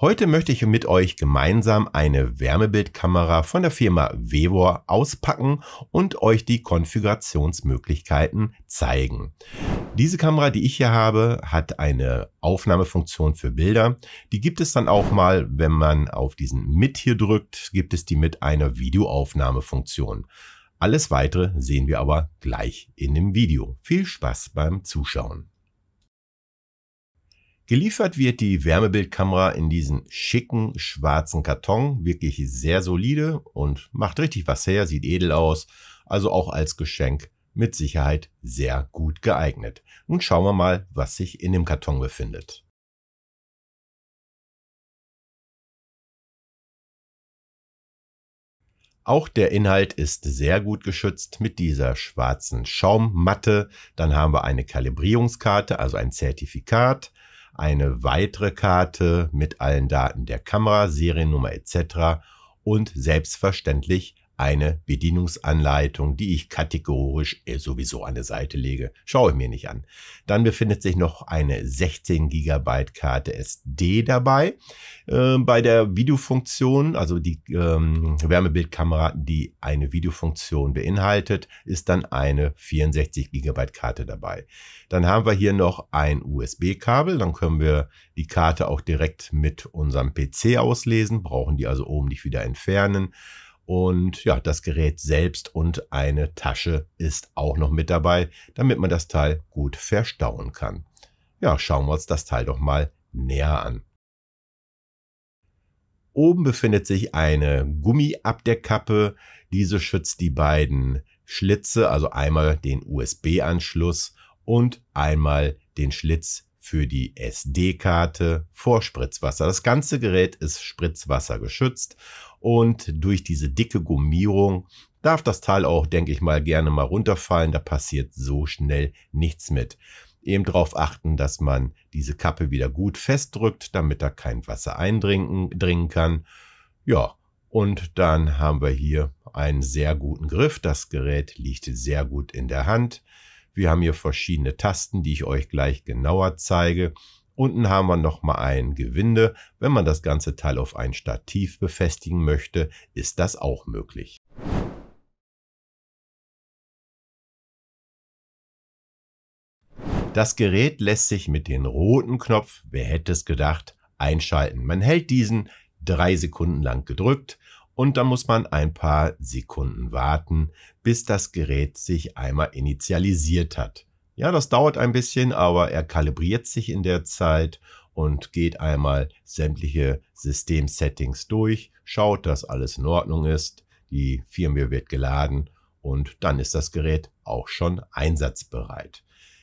Heute möchte ich mit euch gemeinsam eine Wärmebildkamera von der Firma Vevor auspacken und euch die Konfigurationsmöglichkeiten zeigen. Diese Kamera, die ich hier habe, hat eine Aufnahmefunktion für Bilder. Die gibt es dann auch mal, wenn man auf diesen Mit hier drückt, gibt es die mit einer Videoaufnahmefunktion. Alles weitere sehen wir aber gleich in dem Video. Viel Spaß beim Zuschauen. Geliefert wird die Wärmebildkamera in diesen schicken schwarzen Karton, wirklich sehr solide und macht richtig was her, sieht edel aus, also auch als Geschenk mit Sicherheit sehr gut geeignet. Nun schauen wir mal, was sich in dem Karton befindet. Auch der Inhalt ist sehr gut geschützt mit dieser schwarzen Schaummatte. Dann haben wir eine Kalibrierungskarte, also ein Zertifikat eine weitere Karte mit allen Daten der Kamera, Seriennummer etc. und selbstverständlich eine Bedienungsanleitung, die ich kategorisch äh, sowieso an der Seite lege. Schaue ich mir nicht an. Dann befindet sich noch eine 16 GB Karte SD dabei. Ähm, bei der Videofunktion, also die ähm, Wärmebildkamera, die eine Videofunktion beinhaltet, ist dann eine 64 GB Karte dabei. Dann haben wir hier noch ein USB-Kabel. Dann können wir die Karte auch direkt mit unserem PC auslesen, brauchen die also oben nicht wieder entfernen. Und ja, das Gerät selbst und eine Tasche ist auch noch mit dabei, damit man das Teil gut verstauen kann. Ja, schauen wir uns das Teil doch mal näher an. Oben befindet sich eine Gummiabdeckkappe. Diese schützt die beiden Schlitze, also einmal den USB-Anschluss und einmal den Schlitz für die SD-Karte vor Spritzwasser. Das ganze Gerät ist Spritzwasser geschützt und durch diese dicke Gummierung darf das Teil auch, denke ich mal, gerne mal runterfallen. Da passiert so schnell nichts mit. Eben darauf achten, dass man diese Kappe wieder gut festdrückt, damit da kein Wasser eindringen kann. Ja, und dann haben wir hier einen sehr guten Griff. Das Gerät liegt sehr gut in der Hand. Wir haben hier verschiedene Tasten, die ich euch gleich genauer zeige. Unten haben wir nochmal ein Gewinde. Wenn man das ganze Teil auf ein Stativ befestigen möchte, ist das auch möglich. Das Gerät lässt sich mit dem roten Knopf, wer hätte es gedacht, einschalten. Man hält diesen drei Sekunden lang gedrückt und dann muss man ein paar Sekunden warten, bis das Gerät sich einmal initialisiert hat. Ja, das dauert ein bisschen, aber er kalibriert sich in der Zeit und geht einmal sämtliche Systemsettings durch, schaut, dass alles in Ordnung ist, die Firmware wird geladen und dann ist das Gerät auch schon einsatzbereit.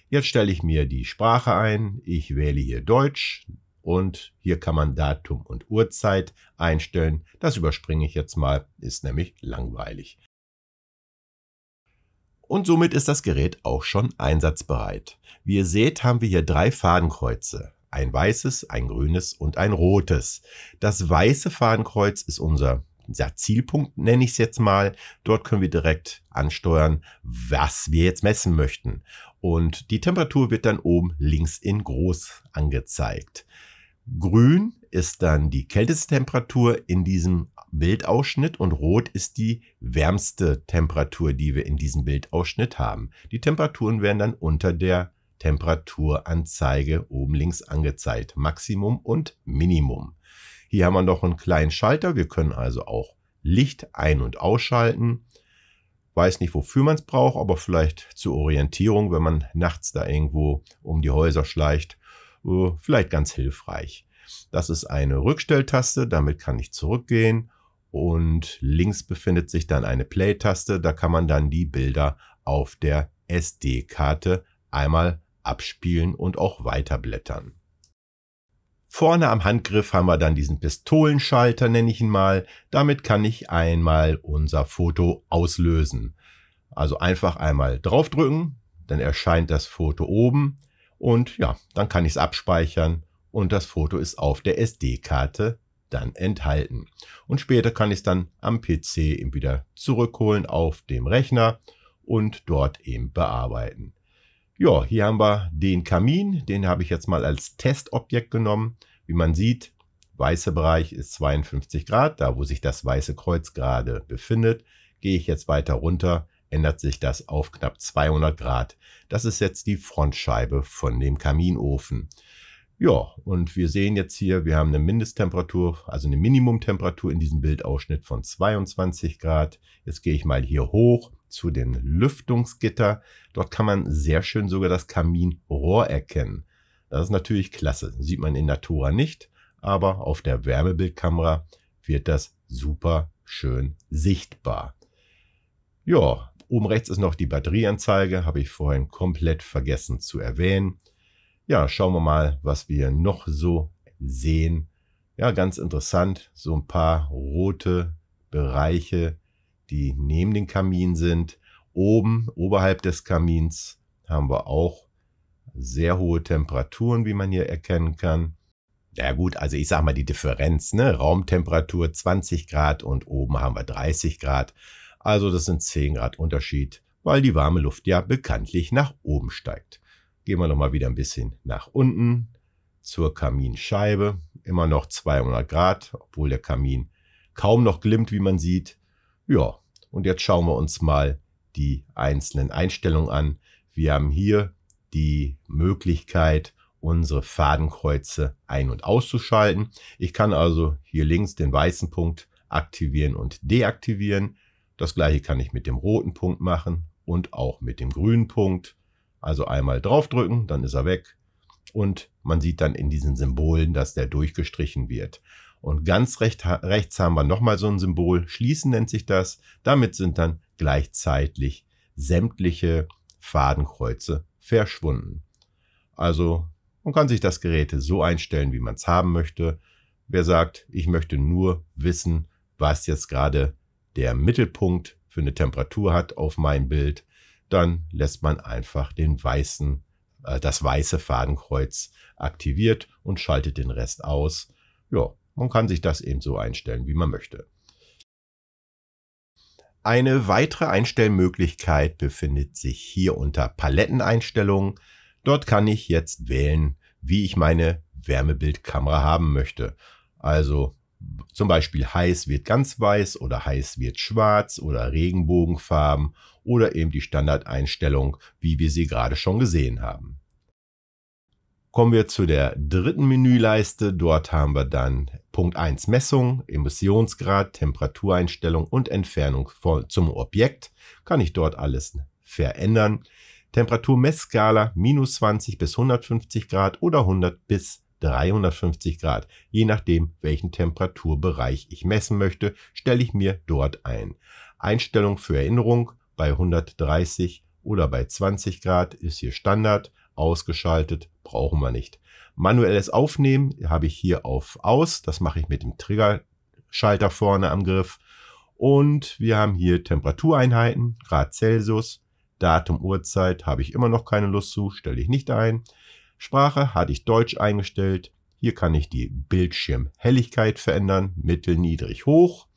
Jetzt stelle ich mir die Sprache ein, ich wähle hier Deutsch und hier kann man Datum und Uhrzeit einstellen. Das überspringe ich jetzt mal, ist nämlich langweilig und somit ist das Gerät auch schon einsatzbereit. Wie ihr seht, haben wir hier drei Fadenkreuze. Ein weißes, ein grünes und ein rotes. Das weiße Fadenkreuz ist unser Zielpunkt nenne ich es jetzt mal. Dort können wir direkt ansteuern, was wir jetzt messen möchten. Und die Temperatur wird dann oben links in groß angezeigt. Grün ist dann die kälteste Temperatur in diesem Bildausschnitt und rot ist die wärmste Temperatur, die wir in diesem Bildausschnitt haben. Die Temperaturen werden dann unter der Temperaturanzeige oben links angezeigt. Maximum und Minimum. Hier haben wir noch einen kleinen Schalter. Wir können also auch Licht ein- und ausschalten. Weiß nicht, wofür man es braucht, aber vielleicht zur Orientierung, wenn man nachts da irgendwo um die Häuser schleicht. Äh, vielleicht ganz hilfreich. Das ist eine Rückstelltaste, damit kann ich zurückgehen und links befindet sich dann eine Play-Taste, da kann man dann die Bilder auf der SD-Karte einmal abspielen und auch weiterblättern. Vorne am Handgriff haben wir dann diesen Pistolenschalter, nenne ich ihn mal. Damit kann ich einmal unser Foto auslösen. Also einfach einmal draufdrücken, dann erscheint das Foto oben und ja, dann kann ich es abspeichern und das Foto ist auf der SD-Karte dann enthalten. Und später kann ich es dann am PC eben wieder zurückholen auf dem Rechner und dort eben bearbeiten. Ja, hier haben wir den Kamin, den habe ich jetzt mal als Testobjekt genommen. Wie man sieht, weißer Bereich ist 52 Grad, da wo sich das weiße Kreuz gerade befindet. Gehe ich jetzt weiter runter, ändert sich das auf knapp 200 Grad. Das ist jetzt die Frontscheibe von dem Kaminofen. Ja, und wir sehen jetzt hier, wir haben eine Mindesttemperatur, also eine Minimumtemperatur in diesem Bildausschnitt von 22 Grad. Jetzt gehe ich mal hier hoch zu den Lüftungsgitter. Dort kann man sehr schön sogar das Kaminrohr erkennen. Das ist natürlich klasse. Sieht man in Natura nicht, aber auf der Wärmebildkamera wird das super schön sichtbar. Ja, oben rechts ist noch die Batterieanzeige, habe ich vorhin komplett vergessen zu erwähnen ja, schauen wir mal, was wir noch so sehen. Ja, ganz interessant, so ein paar rote Bereiche, die neben den Kamin sind. Oben, oberhalb des Kamins, haben wir auch sehr hohe Temperaturen, wie man hier erkennen kann. Ja gut, also ich sag mal die Differenz, ne? Raumtemperatur 20 Grad und oben haben wir 30 Grad. Also das sind 10 Grad Unterschied, weil die warme Luft ja bekanntlich nach oben steigt. Gehen wir nochmal wieder ein bisschen nach unten zur Kaminscheibe. Immer noch 200 Grad, obwohl der Kamin kaum noch glimmt, wie man sieht. Ja, und jetzt schauen wir uns mal die einzelnen Einstellungen an. Wir haben hier die Möglichkeit, unsere Fadenkreuze ein- und auszuschalten. Ich kann also hier links den weißen Punkt aktivieren und deaktivieren. Das gleiche kann ich mit dem roten Punkt machen und auch mit dem grünen Punkt. Also einmal draufdrücken, dann ist er weg. Und man sieht dann in diesen Symbolen, dass der durchgestrichen wird. Und ganz recht, rechts haben wir nochmal so ein Symbol. Schließen nennt sich das. Damit sind dann gleichzeitig sämtliche Fadenkreuze verschwunden. Also man kann sich das Gerät so einstellen, wie man es haben möchte. Wer sagt, ich möchte nur wissen, was jetzt gerade der Mittelpunkt für eine Temperatur hat auf meinem Bild, dann lässt man einfach den weißen, äh, das weiße Fadenkreuz aktiviert und schaltet den Rest aus. Ja, man kann sich das eben so einstellen, wie man möchte. Eine weitere Einstellmöglichkeit befindet sich hier unter Paletteneinstellungen. Dort kann ich jetzt wählen, wie ich meine Wärmebildkamera haben möchte. Also zum Beispiel heiß wird ganz weiß oder heiß wird schwarz oder Regenbogenfarben oder eben die Standardeinstellung, wie wir sie gerade schon gesehen haben. Kommen wir zu der dritten Menüleiste. Dort haben wir dann Punkt 1 Messung, Emissionsgrad, Temperatureinstellung und Entfernung zum Objekt. Kann ich dort alles verändern. Temperaturmessskala minus 20 bis 150 Grad oder 100 bis 350 Grad. Je nachdem, welchen Temperaturbereich ich messen möchte, stelle ich mir dort ein. Einstellung für Erinnerung bei 130 oder bei 20 Grad ist hier Standard. Ausgeschaltet brauchen wir nicht. Manuelles Aufnehmen habe ich hier auf Aus. Das mache ich mit dem Triggerschalter vorne am Griff. Und wir haben hier Temperatureinheiten, Grad Celsius, Datum, Uhrzeit habe ich immer noch keine Lust zu, stelle ich nicht ein. Sprache hatte ich Deutsch eingestellt. Hier kann ich die Bildschirmhelligkeit verändern, mittel, niedrig, hoch.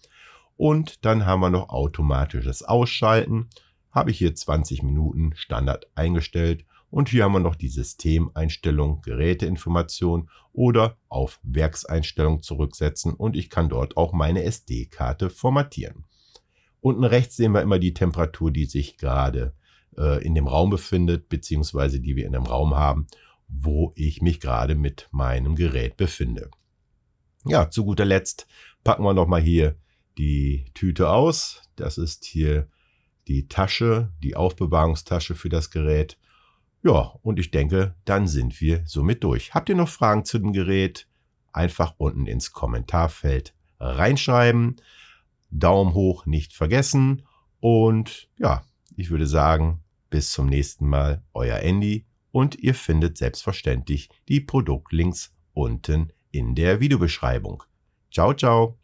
Und dann haben wir noch automatisches Ausschalten. Habe ich hier 20 Minuten Standard eingestellt. Und hier haben wir noch die Systemeinstellung, Geräteinformation oder auf Werkseinstellung zurücksetzen. Und ich kann dort auch meine SD-Karte formatieren. Unten rechts sehen wir immer die Temperatur, die sich gerade äh, in dem Raum befindet, beziehungsweise die wir in dem Raum haben wo ich mich gerade mit meinem Gerät befinde. Ja, zu guter Letzt packen wir nochmal hier die Tüte aus. Das ist hier die Tasche, die Aufbewahrungstasche für das Gerät. Ja, und ich denke, dann sind wir somit durch. Habt ihr noch Fragen zu dem Gerät? Einfach unten ins Kommentarfeld reinschreiben. Daumen hoch nicht vergessen. Und ja, ich würde sagen, bis zum nächsten Mal, euer Andy und ihr findet selbstverständlich die Produktlinks unten in der Videobeschreibung. Ciao, ciao!